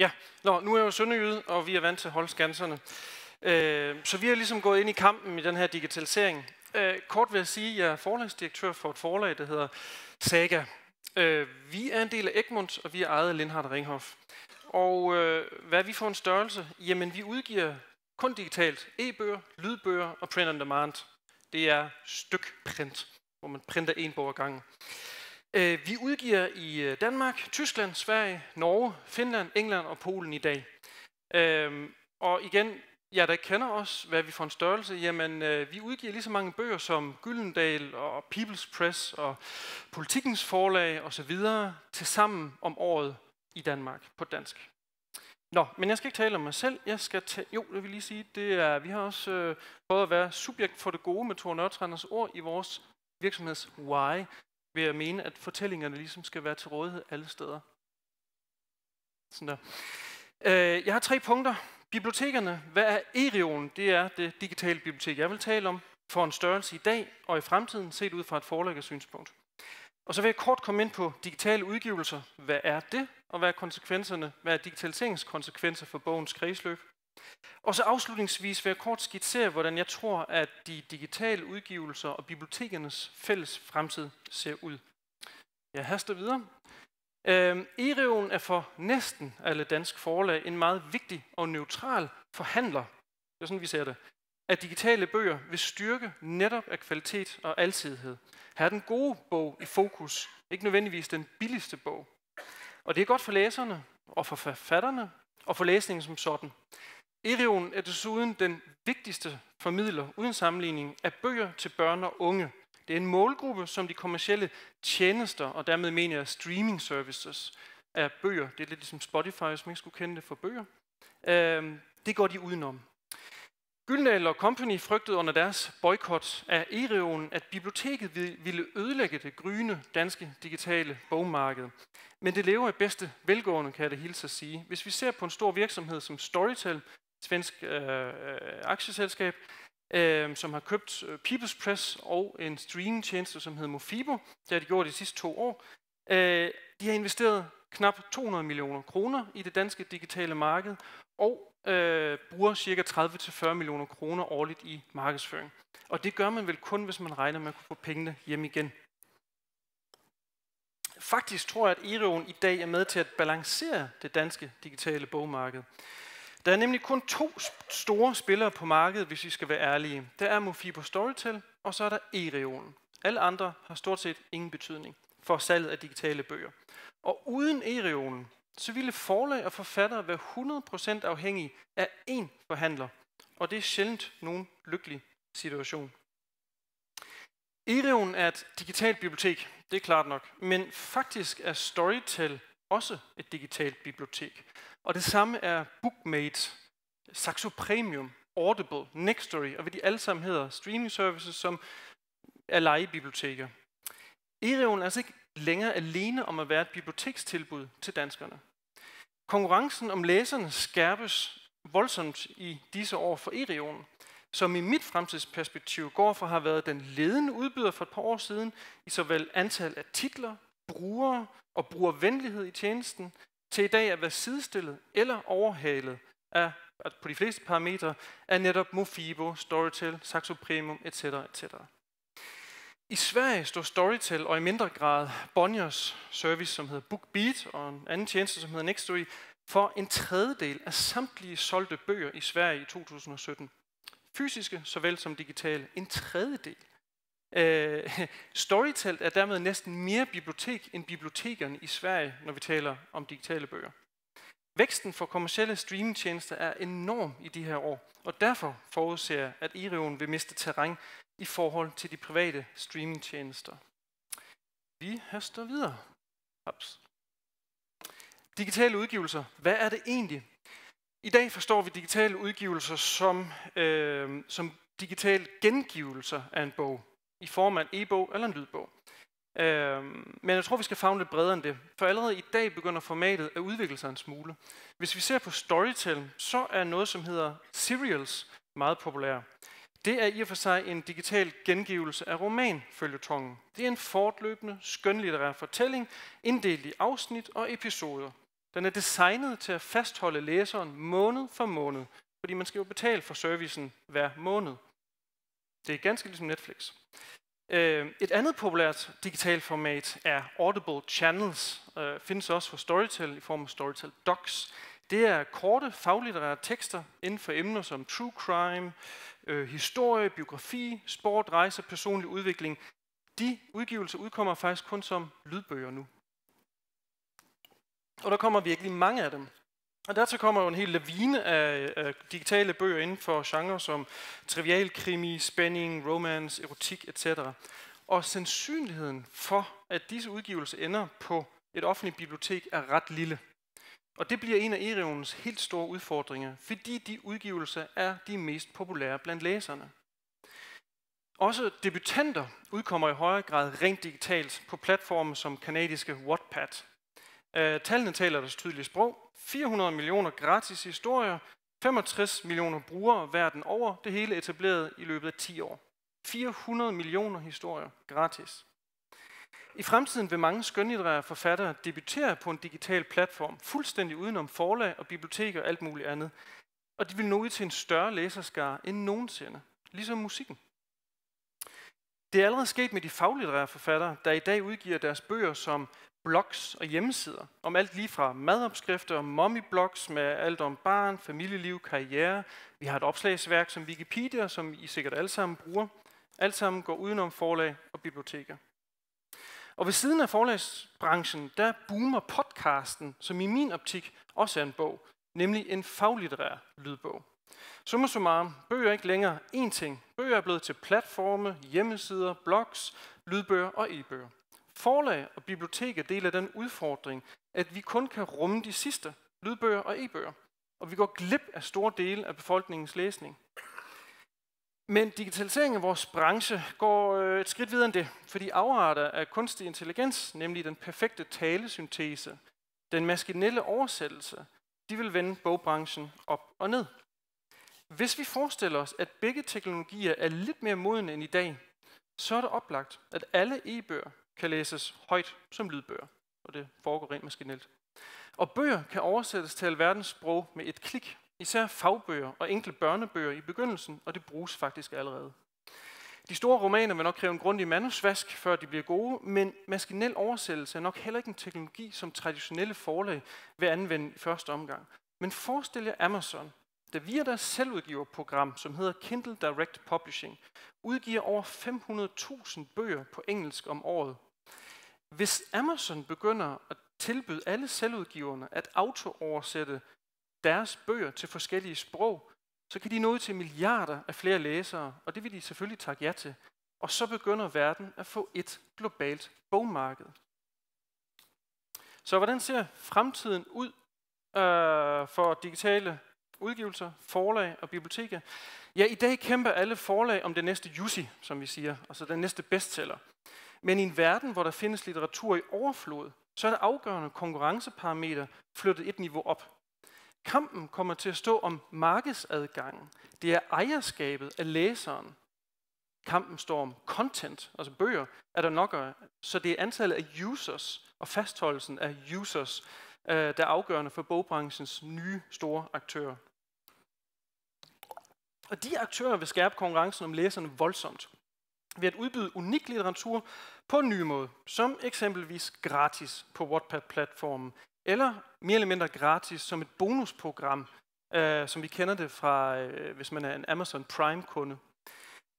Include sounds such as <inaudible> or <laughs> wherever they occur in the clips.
Ja, Nå, nu er jeg jo sønderjyde, og vi er vant til at holde skanserne. Øh, så vi er ligesom gået ind i kampen i den her digitalisering. Øh, kort vil jeg sige, at jeg er forlagsdirektør for et forlag, der hedder Saga. Øh, vi er en del af Egmont, og vi er ejet af Lindhardt Ringhof. Og øh, hvad er vi for en størrelse? Jamen, vi udgiver kun digitalt e-bøger, lydbøger og print on demand. Det er stykprint, hvor man printer en bog ad gangen. Øh, vi udgiver i øh, Danmark, Tyskland, Sverige, Norge, Finland, England og Polen i dag. Øhm, og igen, jeg der kender os, hvad vi får en størrelse, jamen øh, vi udgiver lige så mange bøger som Gyldendal og People's Press og Politikens Forlag osv. til sammen om året i Danmark på dansk. Nå, men jeg skal ikke tale om mig selv. Jeg skal tage, jo, det vil lige sige, det er, vi har også øh, prøvet at være subjekt for det gode med Thor Nørtrænders ord i vores virksomheds why, vil jeg mene, at fortællingerne ligesom skal være til rådighed alle steder. Sådan der. Øh, jeg har tre punkter. Bibliotekerne. Hvad er Erion? Det er det digitale bibliotek, jeg vil tale om, for en størrelse i dag og i fremtiden, set ud fra et forlæggers synspunkt. Og så vil jeg kort komme ind på digitale udgivelser. Hvad er det, og hvad er konsekvenserne? Hvad er digitaliseringens konsekvenser for bogens kredsløb? Og så afslutningsvis vil jeg kort skitsere, hvordan jeg tror, at de digitale udgivelser og bibliotekernes fælles fremtid ser ud. Jeg haster videre. Øh, Ereoen er for næsten alle dansk forlag en meget vigtig og neutral forhandler, det er sådan, vi ser det, at digitale bøger vil styrke netop af kvalitet og alsidighed. Her er den gode bog i fokus, ikke nødvendigvis den billigste bog. Og det er godt for læserne, og for forfatterne, og for læsningen som sådan. Erion er desuden den vigtigste formidler uden sammenligning af bøger til børn og unge. Det er en målgruppe, som de kommercielle tjenester, og dermed mener jeg streaming services, af bøger, det er lidt ligesom Spotify, hvis man ikke skulle kende det for bøger, øhm, det går de udenom. Gyldendal og Company frygtede under deres boykot af Erion, at biblioteket ville ødelægge det gryende danske digitale bogmarked. Men det lever i bedste velgående, kan jeg det hilse at sige. Hvis vi ser på en stor virksomhed som Storytel, svensk øh, øh, aktieselskab, øh, som har købt øh, People's Press og en streamingtjeneste, som hedder Mofibo. Det har de gjort de sidste to år. Øh, de har investeret knap 200 millioner kroner i det danske digitale marked, og øh, bruger ca. 30-40 millioner kroner årligt i markedsføring. Og det gør man vel kun, hvis man regner med at kunne få pengene hjem igen. Faktisk tror jeg, at Ereon i dag er med til at balancere det danske digitale bogmarked. Der er nemlig kun to store spillere på markedet, hvis vi skal være ærlige. Der er Mofibo Storytel, og så er der e-reolen. Alle andre har stort set ingen betydning for salget af digitale bøger. Og uden e-reolen, så ville forlag og forfattere være 100% afhængige af én forhandler. Og det er sjældent nogen lykkelig situation. Ereon er et digitalt bibliotek, det er klart nok, men faktisk er Storytel også et digitalt bibliotek. Og det samme er Bookmate, Saxo Premium, Audible, Nextory og hvad de alle sammen hedder, streaming services, som er legebiblioteker. Ereon er altså ikke længere alene om at være et bibliotekstilbud til danskerne. Konkurrencen om læserne skærpes voldsomt i disse år for Ereon, som i mit fremtidsperspektiv går fra at have været den ledende udbyder for et par år siden i såvel antal af titler, brugere og brugervenlighed i tjenesten, til i dag at være sidestillet eller overhalet af, på de fleste parametre af netop Mofibo, Storytel, Saxo Premium etc. etc. I Sverige står Storytel og i mindre grad Bonniers service, som hedder BookBeat, og en anden tjeneste, som hedder Nextory, for en tredjedel af samtlige solgte bøger i Sverige i 2017. Fysiske såvel som digitale. En tredjedel. Øh, <laughs> Storytelt er dermed næsten mere bibliotek end bibliotekerne i Sverige, når vi taler om digitale bøger. Væksten for kommersielle streamingtjenester er enorm i de her år, og derfor forudser jeg, at Irion vil miste terræn i forhold til de private streamingtjenester. Vi høster videre. Hops. Digitale udgivelser. Hvad er det egentlig? I dag forstår vi digitale udgivelser som, øh, som digitale gengivelser af en bog i form af en e-bog eller en lydbog. Øhm, men jeg tror, vi skal fagne lidt bredere end det, for allerede i dag begynder formatet at udvikle sig en smule. Hvis vi ser på Storytel, så er noget, som hedder serials, meget populær. Det er i og for sig en digital gengivelse af romanfølgetongen. Det er en fortløbende, skønlitterær fortælling, inddelt i afsnit og episoder. Den er designet til at fastholde læseren måned for måned, fordi man skal jo betale for servicen hver måned. Det er ganske ligesom Netflix. Øh, et andet populært digitalt format er Audible Channels, øh, findes også for Storytel i form af Storytel Docs. Det er korte faglitterære tekster inden for emner som true crime, øh, historie, biografi, sport, rejse, personlig udvikling. De udgivelser udkommer faktisk kun som lydbøger nu. Og der kommer virkelig mange af dem. Og dertil kommer jo en hel lavine af, af digitale bøger inden for genrer som trivial krimi, spænding, romance, erotik etc. Og sandsynligheden for, at disse udgivelser ender på et offentligt bibliotek, er ret lille. Og det bliver en af Erevens helt store udfordringer, fordi de udgivelser er de mest populære blandt læserne. Også debutanter udkommer i højere grad rent digitalt på platforme som kanadiske Wattpad. Uh, tallene taler deres tydelige sprog, 400 millioner gratis historier, 65 millioner brugere verden over, det hele etableret i løbet af 10 år. 400 millioner historier gratis. I fremtiden vil mange skønlitterære forfattere debutere på en digital platform, fuldstændig udenom forlag og biblioteker og alt muligt andet. Og de vil nå ud til en større læserskare end nogensinde, ligesom musikken. Det er allerede sket med de faglitterære forfattere, der i dag udgiver deres bøger som blogs og hjemmesider om alt lige fra madopskrifter og mommyblogs med alt om barn, familieliv, karriere. Vi har et opslagsværk som Wikipedia, som I sikkert alle sammen bruger. Alt sammen går udenom forlag og biblioteker. Og ved siden af forlagsbranchen, der boomer podcasten, som i min optik også er en bog, nemlig en faglitterær lydbog. Summa summarum, bøger er ikke længere én ting. Bøger er blevet til platforme, hjemmesider, blogs, lydbøger og e-bøger. Forlag og biblioteker deler den udfordring, at vi kun kan rumme de sidste lydbøger og e-bøger, og vi går glip af store dele af befolkningens læsning. Men digitaliseringen af vores branche går øh, et skridt videre end det, fordi afarter af kunstig intelligens, nemlig den perfekte talesyntese, den maskinelle oversættelse, de vil vende bogbranchen op og ned. Hvis vi forestiller os, at begge teknologier er lidt mere modne end i dag, så er det oplagt, at alle e-bøger kan læses højt som lydbøger, og det foregår rent maskinelt. Og bøger kan oversættes til alverdens sprog med et klik, især fagbøger og enkle børnebøger i begyndelsen, og det bruges faktisk allerede. De store romaner vil nok kræve en grundig manusvask, før de bliver gode, men maskinel oversættelse er nok heller ikke en teknologi, som traditionelle forlag vil anvende i første omgang. Men forestil jer Amazon, der via deres selvudgiverprogram, som hedder Kindle Direct Publishing, udgiver over 500.000 bøger på engelsk om året hvis Amazon begynder at tilbyde alle selvudgiverne at autooversætte deres bøger til forskellige sprog, så kan de nå til milliarder af flere læsere, og det vil de selvfølgelig takke ja til. Og så begynder verden at få et globalt bogmarked. Så hvordan ser fremtiden ud øh, for digitale udgivelser, forlag og biblioteker? Ja, i dag kæmper alle forlag om det næste Jussi, som vi siger, altså den næste bestseller. Men i en verden, hvor der findes litteratur i overflod, så er det afgørende konkurrenceparameter flyttet et niveau op. Kampen kommer til at stå om markedsadgangen. Det er ejerskabet af læseren. Kampen står om content, altså bøger, er der nok Så det er antallet af users og fastholdelsen af users, øh, der er afgørende for bogbranchens nye store aktører. Og de aktører vil skærpe konkurrencen om læserne voldsomt ved at udbyde unik litteratur på en ny måde, som eksempelvis gratis på Wattpad-platformen, eller mere eller mindre gratis som et bonusprogram, øh, som vi kender det fra, øh, hvis man er en Amazon Prime-kunde.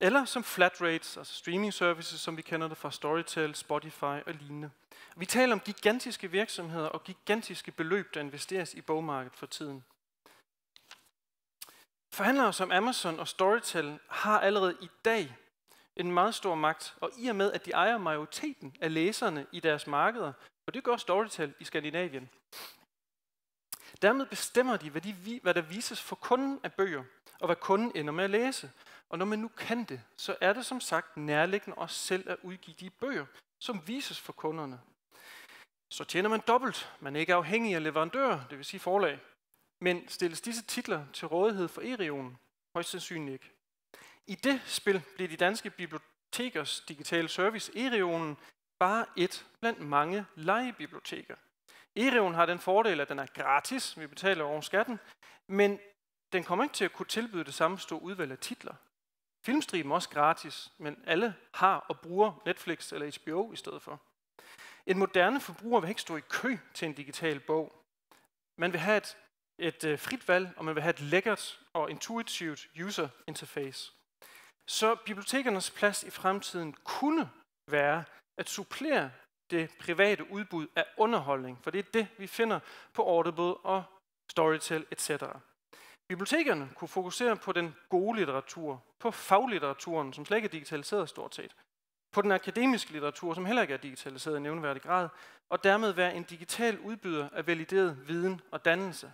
Eller som flat rates, altså streaming services, som vi kender det fra Storytel, Spotify og lignende. Vi taler om gigantiske virksomheder og gigantiske beløb, der investeres i bogmarkedet for tiden. Forhandlere som Amazon og Storytel har allerede i dag en meget stor magt, og i og med, at de ejer majoriteten af læserne i deres markeder, og det gør Storytel i Skandinavien. Dermed bestemmer de hvad, de, hvad der vises for kunden af bøger, og hvad kunden ender med at læse. Og når man nu kan det, så er det som sagt nærliggende os selv at udgive de bøger, som vises for kunderne. Så tjener man dobbelt. Man er ikke afhængig af leverandører, det vil sige forlag. Men stilles disse titler til rådighed for e-regionen? Højst sandsynligt ikke. I det spil bliver de danske bibliotekers digitale service Ereonen bare et blandt mange legebiblioteker. Ereon har den fordel, at den er gratis, vi betaler over skatten, men den kommer ikke til at kunne tilbyde det samme store udvalg af titler. Filmstriben er også gratis, men alle har og bruger Netflix eller HBO i stedet for. En moderne forbruger vil ikke stå i kø til en digital bog. Man vil have et, et øh, frit valg, og man vil have et lækkert og intuitivt user interface. Så bibliotekernes plads i fremtiden kunne være at supplere det private udbud af underholdning, for det er det, vi finder på Audible og Storytel etc. Bibliotekerne kunne fokusere på den gode litteratur, på faglitteraturen, som slet ikke er digitaliseret stort set, på den akademiske litteratur, som heller ikke er digitaliseret i nævneværdig grad, og dermed være en digital udbyder af valideret viden og dannelse.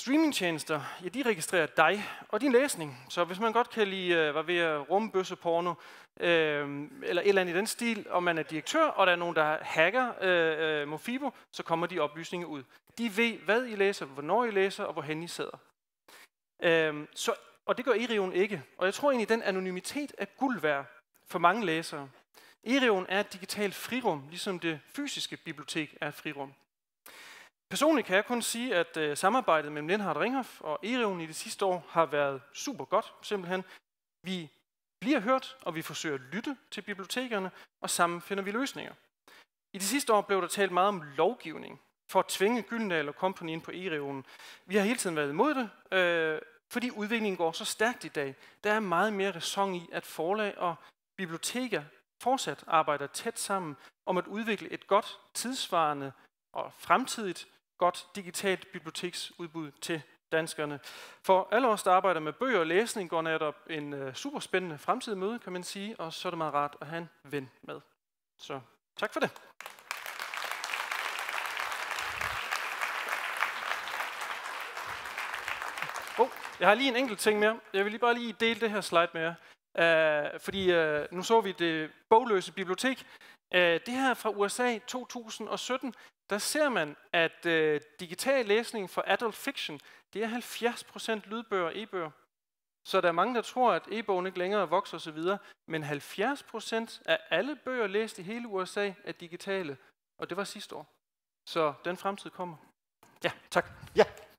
Streamingtjenester, ja, de registrerer dig og din læsning. Så hvis man godt kan lide, øh, hvad ved at bøsse porno, øh, eller et eller andet i den stil, og man er direktør, og der er nogen, der hacker øh, øh, Mofibo, så kommer de oplysninger ud. De ved, hvad I læser, hvornår I læser, og hvorhen I sidder. Øh, så, og det gør Erion ikke. Og jeg tror egentlig, den anonymitet er guld værd for mange læsere. Erion er et digitalt frirum, ligesom det fysiske bibliotek er et frirum. Personligt kan jeg kun sige, at øh, samarbejdet mellem Lindhardt Ringhof og Ereven i det sidste år har været super godt, simpelthen. Vi bliver hørt, og vi forsøger at lytte til bibliotekerne, og sammen finder vi løsninger. I det sidste år blev der talt meget om lovgivning for at tvinge Gyldendal og Company ind på Ereven. Vi har hele tiden været imod det, øh, fordi udviklingen går så stærkt i dag. Der er meget mere ræson i, at forlag og biblioteker fortsat arbejder tæt sammen om at udvikle et godt, tidsvarende og fremtidigt godt digitalt biblioteksudbud til danskerne. For alle os, der arbejder med bøger og læsning, går netop en øh, super spændende fremtid møde, kan man sige, og så er det meget rart at have en ven med. Så tak for det. Oh, jeg har lige en enkelt ting mere. Jeg vil lige bare lige dele det her slide med jer. Uh, fordi uh, nu så vi det bogløse bibliotek. Uh, det her fra USA 2017, der ser man, at øh, digital læsning for adult fiction, det er 70% lydbøger og e-bøger. Så der er mange, der tror, at e-bogen ikke længere vokser osv., men 70% af alle bøger læst i hele USA er digitale, og det var sidste år. Så den fremtid kommer. Ja, tak. Ja.